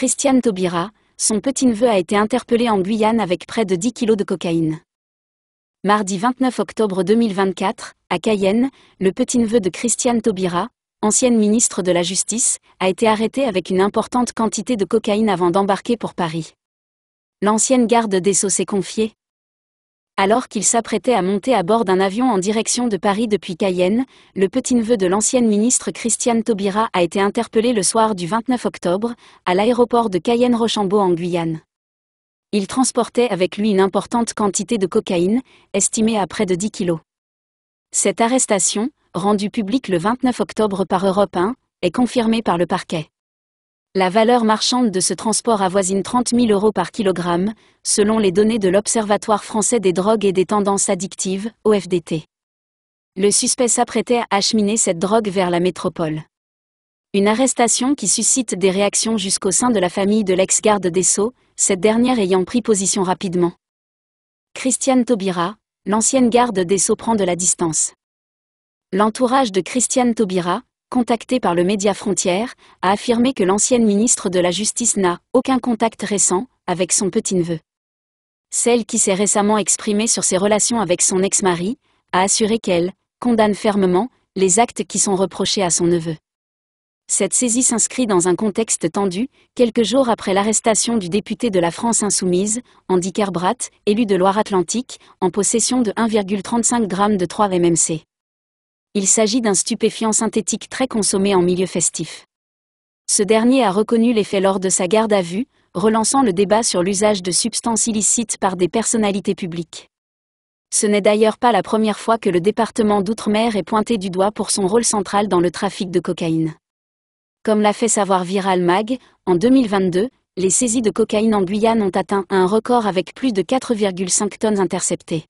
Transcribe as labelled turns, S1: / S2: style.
S1: Christiane Taubira, son petit-neveu a été interpellé en Guyane avec près de 10 kilos de cocaïne. Mardi 29 octobre 2024, à Cayenne, le petit-neveu de Christiane Taubira, ancienne ministre de la Justice, a été arrêté avec une importante quantité de cocaïne avant d'embarquer pour Paris. L'ancienne garde des Sceaux s'est confiée alors qu'il s'apprêtait à monter à bord d'un avion en direction de Paris depuis Cayenne, le petit-neveu de l'ancienne ministre Christiane Taubira a été interpellé le soir du 29 octobre, à l'aéroport de Cayenne-Rochambeau en Guyane. Il transportait avec lui une importante quantité de cocaïne, estimée à près de 10 kilos. Cette arrestation, rendue publique le 29 octobre par Europe 1, est confirmée par le parquet. La valeur marchande de ce transport avoisine 30 000 euros par kilogramme, selon les données de l'Observatoire français des drogues et des tendances addictives, OFDT. Le suspect s'apprêtait à acheminer cette drogue vers la métropole. Une arrestation qui suscite des réactions jusqu'au sein de la famille de l'ex-garde des Sceaux, cette dernière ayant pris position rapidement. Christiane Taubira, l'ancienne garde des Sceaux prend de la distance. L'entourage de Christiane Taubira, contactée par le média Frontière, a affirmé que l'ancienne ministre de la Justice n'a aucun contact récent avec son petit-neveu. Celle qui s'est récemment exprimée sur ses relations avec son ex-mari a assuré qu'elle condamne fermement les actes qui sont reprochés à son neveu. Cette saisie s'inscrit dans un contexte tendu, quelques jours après l'arrestation du député de la France insoumise, Andy Kerbrat, élu de Loire-Atlantique, en possession de 1,35 g de 3 MMC. Il s'agit d'un stupéfiant synthétique très consommé en milieu festif. Ce dernier a reconnu l'effet lors de sa garde à vue, relançant le débat sur l'usage de substances illicites par des personnalités publiques. Ce n'est d'ailleurs pas la première fois que le département d'outre-mer est pointé du doigt pour son rôle central dans le trafic de cocaïne. Comme l'a fait savoir Viral Mag, en 2022, les saisies de cocaïne en Guyane ont atteint un record avec plus de 4,5 tonnes interceptées.